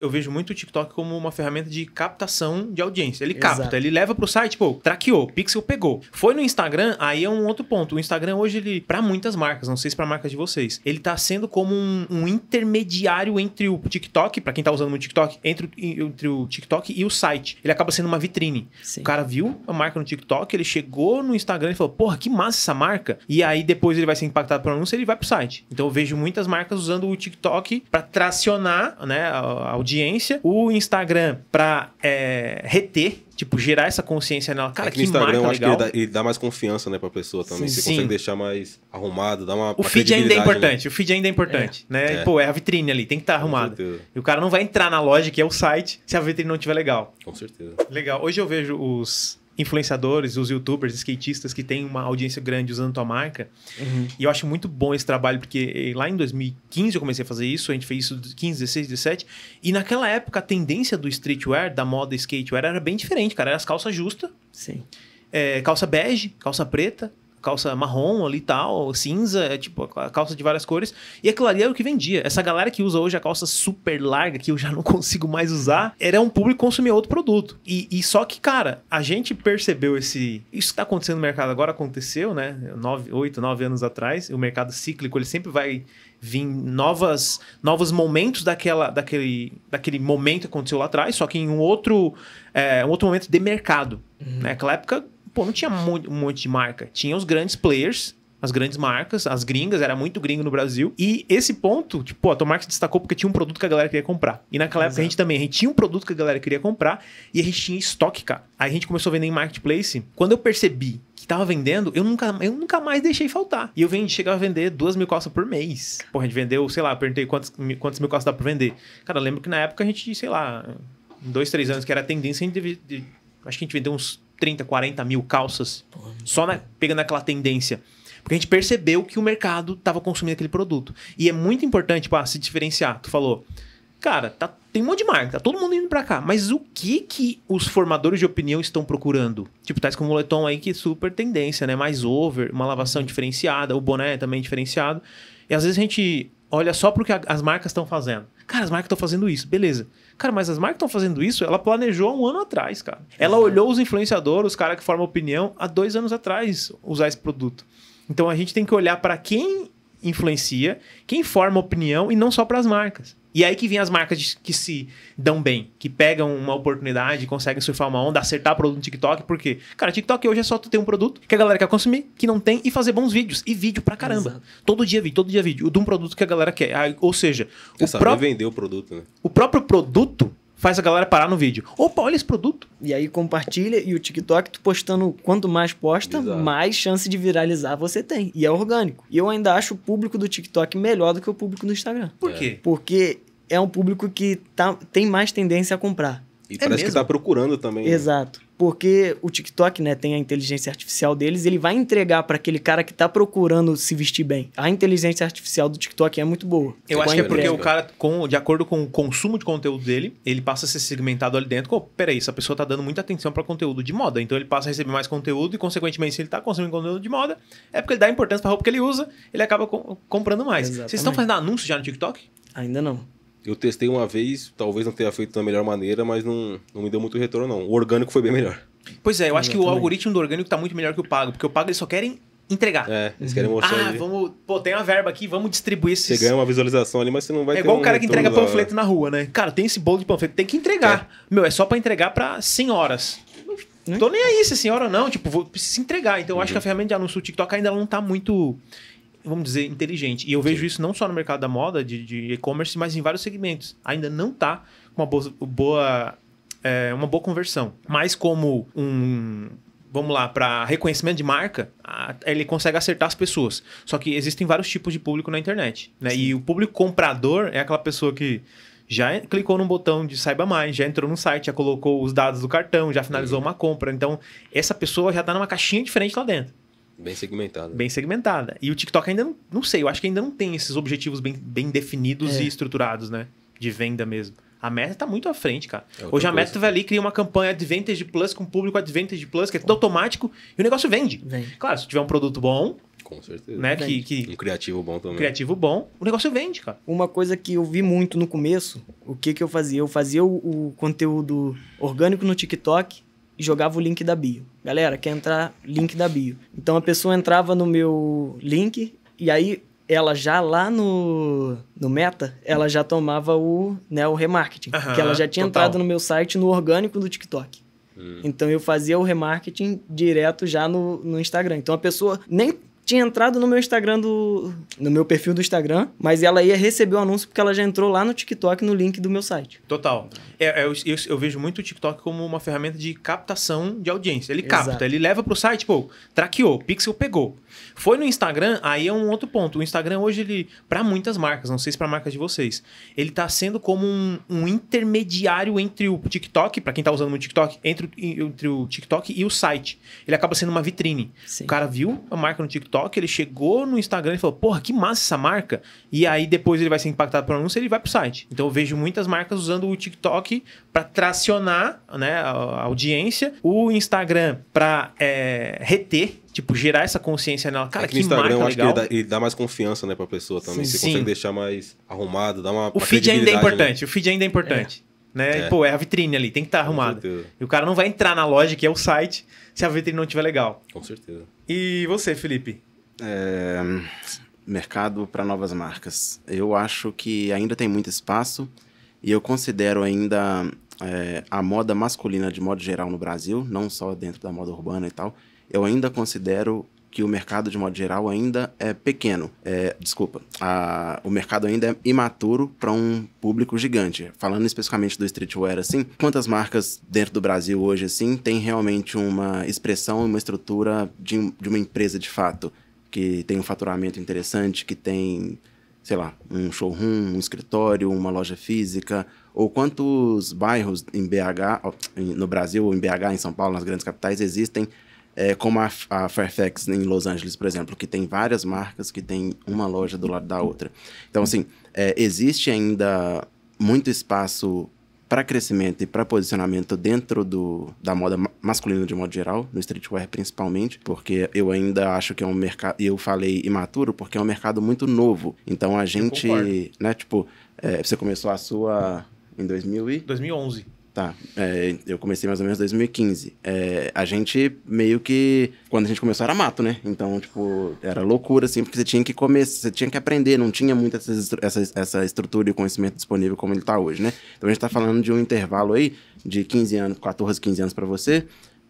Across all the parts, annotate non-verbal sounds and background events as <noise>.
eu vejo muito o TikTok como uma ferramenta de captação de audiência. Ele capta, ele leva pro site, pô, traqueou, pixel pegou. Foi no Instagram, aí é um outro ponto. O Instagram hoje, ele, para muitas marcas, não sei se pra marcas de vocês, ele tá sendo como um, um intermediário entre o TikTok, para quem tá usando o TikTok, entre, entre, o TikTok e o site. Ele acaba sendo uma vitrine. Sim. O cara viu a marca no TikTok, ele chegou no Instagram e falou, porra, que massa essa marca. E aí depois ele vai ser impactado pelo anúncio e ele vai pro site. Então eu vejo muitas marcas usando o TikTok para tracionar, né, a, audiência audiência, o Instagram para é, reter tipo, gerar essa consciência nela. Cara, é que, que Instagram, marca eu acho legal. que ele dá, ele dá, mais confiança, né, pra pessoa também. Sim, Você sim. consegue deixar mais arrumado, dá uma. O feed ainda é né? importante, né? o feed ainda é importante, é. né? É. Pô, é a vitrine ali, tem que estar tá arrumado. E o cara não vai entrar na loja, que é o site, se a vitrine não tiver legal. Com certeza. Legal. Hoje eu vejo os influenciadores, os youtubers, skatistas que têm uma audiência grande usando tua marca. Uhum. E eu acho muito bom esse trabalho, porque eh, lá em 2015 eu comecei a fazer isso, a gente fez isso de 15, 16, 17. E naquela época a tendência do streetwear, da moda skatewear, era bem diferente, cara. Era as calças justas. Sim. É, calça bege, calça preta, calça marrom ali e tal, cinza, é tipo a calça de várias cores. E aquilo ali era o que vendia. Essa galera que usa hoje a calça super larga, que eu já não <laughs> consigo mais usar, era um público que consumia outro produto. E, e só que, cara, a gente percebeu esse. Isso que tá acontecendo no mercado agora aconteceu, né? Nove, oito, nove anos atrás. O mercado cíclico, ele sempre vai vir novas, novos momentos daquela, daquele, daquele momento que aconteceu lá atrás, só que em um outro, é, um outro momento de mercado. Uhum. Naquela época, pô, não tinha um monte de marca. Tinha os grandes players, as grandes marcas, as gringas, era muito gringo no Brasil. E esse ponto, tipo, a Tomark se destacou porque tinha um produto que a galera queria comprar. E naquela Exato. época a gente também, a gente tinha um produto que a galera queria comprar e a gente tinha estoque, cara. Aí a gente começou a vender em marketplace. Quando eu percebi que tava vendendo, eu nunca, eu nunca mais deixei faltar. E eu vendi, chegava a vender duas mil costas por mês. Porra, a gente vendeu, sei lá, perguntei quantos, quantos mil costas dá pra vender. Cara, eu lembro que na época a gente, sei lá, em dois, três anos que era a tendência, a gente devia, acho que a gente vendeu uns 30, 40 mil calças. É só na, pegando aquela tendência. Porque a gente percebeu que o mercado estava consumindo aquele produto. E é muito importante para tipo, ah, se diferenciar. Tu falou, cara, tá, tem um monte de marca, tá todo mundo indo para cá. Mas o que que os formadores de opinião estão procurando? Tipo, tais como o moletom aí que é super tendência, né? Mais over, uma lavação uhum. diferenciada, o boné também diferenciado. E às vezes a gente olha só o que a, as marcas estão fazendo. Cara, as marcas estão fazendo isso, beleza. Cara, mas as marcas estão fazendo isso, ela planejou um ano atrás, cara. Tipo, ela né? olhou os influenciadores, os caras que formam opinião, há dois anos atrás usar esse produto. Então a gente tem que olhar para quem influencia, quem forma opinião e não só para as marcas. E é aí que vem as marcas que se dão bem, que pegam uma oportunidade, conseguem surfar uma onda, acertar produto no TikTok, porque, cara, TikTok hoje é só tu ter um produto que a galera quer consumir, que não tem, e fazer bons vídeos. E vídeo pra caramba. Exato. Todo dia vídeo, todo dia vídeo. De um produto que a galera quer. Ou seja, é o próprio. vender o produto, né? O próprio produto faz a galera parar no vídeo. Opa, olha esse produto. E aí compartilha e o TikTok, tu postando quanto mais posta, Exato. mais chance de viralizar você tem. E é orgânico. E eu ainda acho o público do TikTok melhor do que o público do Instagram. Por quê? É. Porque é um público que tá, tem mais tendência a comprar. E é parece mesmo? que tá procurando também. Né? Exato. Né? porque o TikTok, né, tem a inteligência artificial deles, ele vai entregar para aquele cara que está procurando se vestir bem. A inteligência artificial do TikTok é muito boa. Eu acho que é porque o é. cara, com, de acordo com o consumo de conteúdo dele, ele passa a ser segmentado ali dentro. Oh, peraí, essa pessoa tá dando muita atenção para conteúdo de moda, então ele passa a receber mais conteúdo e, consequentemente, se ele está consumindo conteúdo de moda, é porque ele dá importância para a roupa que ele usa, ele acaba comprando mais. Exatamente. Vocês estão fazendo anúncio já no TikTok? Ainda não. Eu testei uma vez, talvez não tenha feito da melhor maneira, mas não, não me deu muito retorno, não. O orgânico foi bem melhor. Pois é, eu acho que o algoritmo do orgânico está muito melhor que o pago, porque o pago eles só querem entregar. É, eles querem uhum. mostrar. Ah, ali. vamos. Pô, tem uma verba aqui, vamos distribuir esses. Você ganha uma visualização ali, mas você não vai É igual um cara que entrega panfleto lá. na rua, né? Cara, tem esse bolo de panfleto, tem que entregar. É. Meu, é só para entregar para senhoras. Não né? tô nem aí se é senhora ou não, tipo, vou se entregar. Então eu uhum. acho que uhum. a ferramenta de anúncio do TikTok ainda não tá muito vamos dizer, inteligente. E eu vejo Sim. isso não só no mercado da moda, de e-commerce, mas em vários segmentos. Ainda não está com uma boa, boa é, uma boa conversão. Mas como um vamos lá, para reconhecimento de marca, ele consegue acertar as pessoas. Só que existem vários tipos de público na internet. Né? E o público comprador é aquela pessoa que já clicou num botão de saiba mais, já entrou no site, já colocou os dados do cartão, já finalizou uhum. uma compra. Então, essa pessoa já está numa caixinha diferente lá dentro. Bem segmentada. Bem segmentada. E o TikTok ainda não, não sei, eu acho que ainda não tem esses objetivos bem, bem definidos é. e estruturados, né? De venda mesmo. A Meta tá muito à frente, cara. É Hoje a Meta coisa, vai ali cria uma campanha Advantage Plus com público Advantage Plus, que é tudo automático e o negócio vende. vende. Claro, se tiver um produto bom. Com certeza. Né? Que, que, Um criativo bom também. Criativo bom, o negócio vende, cara. Uma coisa que eu vi muito no começo, o que, que eu fazia? Eu fazia o, o conteúdo orgânico no TikTok e jogava o link da bio. Galera, quer entrar? Link da bio. Então a pessoa entrava no meu link e aí ela já lá no, no Meta, ela já tomava o, né, o remarketing. Uhum, que ela já tinha total. entrado no meu site no orgânico do TikTok. Hum. Então eu fazia o remarketing direto já no, no Instagram. Então a pessoa nem tinha entrado no meu Instagram do. no meu perfil do Instagram, mas ela ia receber o anúncio porque ela já entrou lá no TikTok no link do meu site. Total. É, é, eu, eu, vejo muito o TikTok como uma ferramenta de captação de audiência. Ele capta, Exato. ele leva para o site, pô, traqueou, pixel pegou. Foi no Instagram, aí é um outro ponto. O Instagram hoje, ele, para muitas marcas, não sei se para marcas de vocês, ele tá sendo como um, um intermediário entre o TikTok, para quem tá usando o TikTok, entre, entre o TikTok e o site. Ele acaba sendo uma vitrine. Sim. O cara viu a marca no TikTok, ele chegou no Instagram e falou, porra, que massa essa marca. E aí depois ele vai ser impactado pelo anúncio e ele vai pro site. Então eu vejo muitas marcas usando o TikTok para tracionar né, a audiência, o Instagram para é, reter tipo, gerar essa consciência nela. Cara, é que, que Instagram eu acho legal. que ele dá, ele dá, mais confiança, né, pra pessoa também. Sim, Você sim. consegue deixar mais arrumado, dá uma. O feed ainda é né? importante, né? o feed ainda é importante. É. Né? É. Pô, é a vitrine ali, tem que estar tá arrumada. E o cara não vai entrar na loja, que é o site, se a vitrine não estiver legal. Com certeza. E você, Felipe? É... Mercado para novas marcas. Eu acho que ainda tem muito espaço e eu considero ainda é, a moda masculina de modo geral no Brasil, não só dentro da moda urbana e tal, eu ainda considero que o mercado, de modo geral, ainda é pequeno. É, desculpa, a, o mercado ainda é imaturo para um público gigante. Falando especificamente do streetwear, assim, quantas marcas dentro do Brasil hoje, assim, tem realmente uma expressão, uma estrutura de, de uma empresa de fato, que tem um faturamento interessante, que tem, sei lá, um showroom, um escritório, uma loja física, ou quantos bairros em BH, no Brasil, ou em BH, em São Paulo, nas grandes capitais, existem é, como a, a, Fairfax em Los Angeles, por exemplo, que tem várias marcas que tem uma loja do lado da outra. Então, assim, é, existe ainda muito espaço para crescimento e para posicionamento dentro do, da moda masculina de modo geral, no streetwear principalmente, porque eu ainda acho que é um mercado, eu falei imaturo, porque é um mercado muito novo. Então a gente, né, tipo, é, você começou a sua em 2000 e... 2011. Tá. É, eu comecei mais ou menos em 2015. É, a gente meio que. Quando a gente começou era mato, né? Então, tipo, era loucura, assim, porque você tinha que começar, você tinha que aprender, não tinha muito essa, essa, essa estrutura e conhecimento disponível como ele está hoje, né? Então a gente está falando de um intervalo aí de 15 anos, 14, 15 anos para você.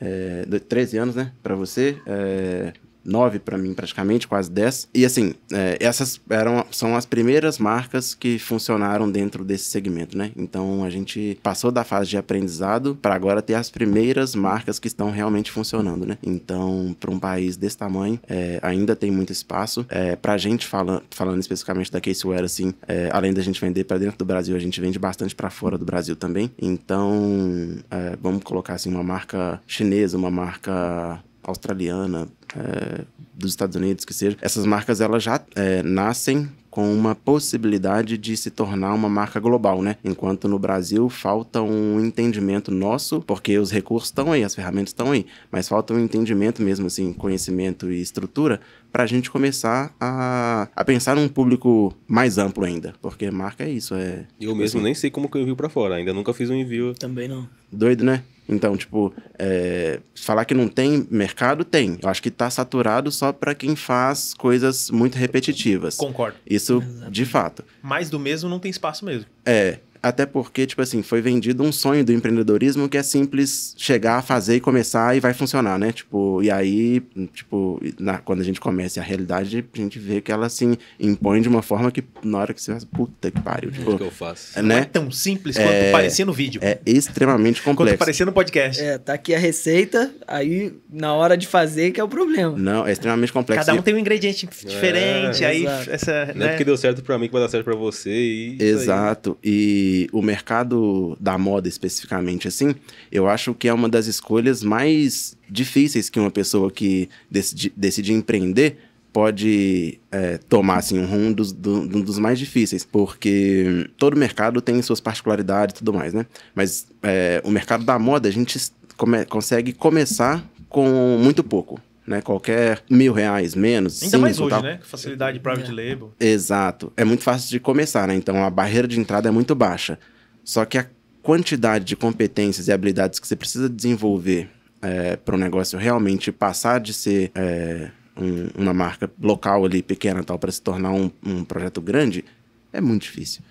É, 13 anos, né? Para você, é, nove para mim praticamente, quase dez. E assim, é, essas eram são as primeiras marcas que funcionaram dentro desse segmento, né? Então a gente passou da fase de aprendizado para agora ter as primeiras marcas que estão realmente funcionando, né? Então para um país desse tamanho é, ainda tem muito espaço. É, para a gente falando falando especificamente da Caseware, assim, é, além da gente vender para dentro do Brasil, a gente vende bastante para fora do Brasil também. Então é, vamos colocar assim uma marca chinesa, uma marca australiana, é, dos Estados Unidos, que seja, essas marcas elas já é, nascem com uma possibilidade de se tornar uma marca global, né? Enquanto no Brasil falta um entendimento nosso, porque os recursos estão aí, as ferramentas estão aí, mas falta um entendimento mesmo, assim, conhecimento e estrutura para a gente começar a, a pensar num público mais amplo ainda, porque marca é isso, é. Eu mesmo assim. nem sei como que eu envio para fora, ainda nunca fiz um envio. Também não. Doido, né? Então, tipo, é, falar que não tem mercado, tem. Eu acho que tá saturado só para quem faz coisas muito repetitivas. Concordo. Isso isso de fato. Mais do mesmo não tem espaço mesmo. É. Até porque, tipo assim, foi vendido um sonho do empreendedorismo que é simples chegar, fazer e começar e vai funcionar, né? Tipo, e aí, tipo, na, quando a gente começa a realidade, a gente vê que ela, assim, impõe de uma forma que na hora que você faz, puta que pariu. Tipo, é que eu faço? Né? Não é tão simples quanto é, parecia no vídeo. É extremamente complexo. Quanto parecia no podcast. É, tá aqui a receita, aí na hora de fazer que é o problema. Não, é extremamente complexo. Cada um tem um ingrediente diferente, é, aí exato. essa... Não é né? porque deu certo pra mim que vai dar certo pra você e... Exato, e o mercado da moda especificamente assim, eu acho que é uma das escolhas mais difíceis que uma pessoa que decide, decide empreender pode é, tomar assim, um rumo dos, do, um dos mais difíceis, porque todo mercado tem suas particularidades e tudo mais, né? Mas é, o mercado da moda, a gente come consegue começar com muito pouco né? Qualquer mil reais menos. Ainda cinco, mais hoje, tal. né? Facilidade private é. label. Exato. É muito fácil de começar, né? Então a barreira de entrada é muito baixa. Só que a quantidade de competências e habilidades que você precisa desenvolver é, para o negócio realmente passar de ser é, um, uma marca local ali pequena tal para se tornar um, um projeto grande é muito difícil.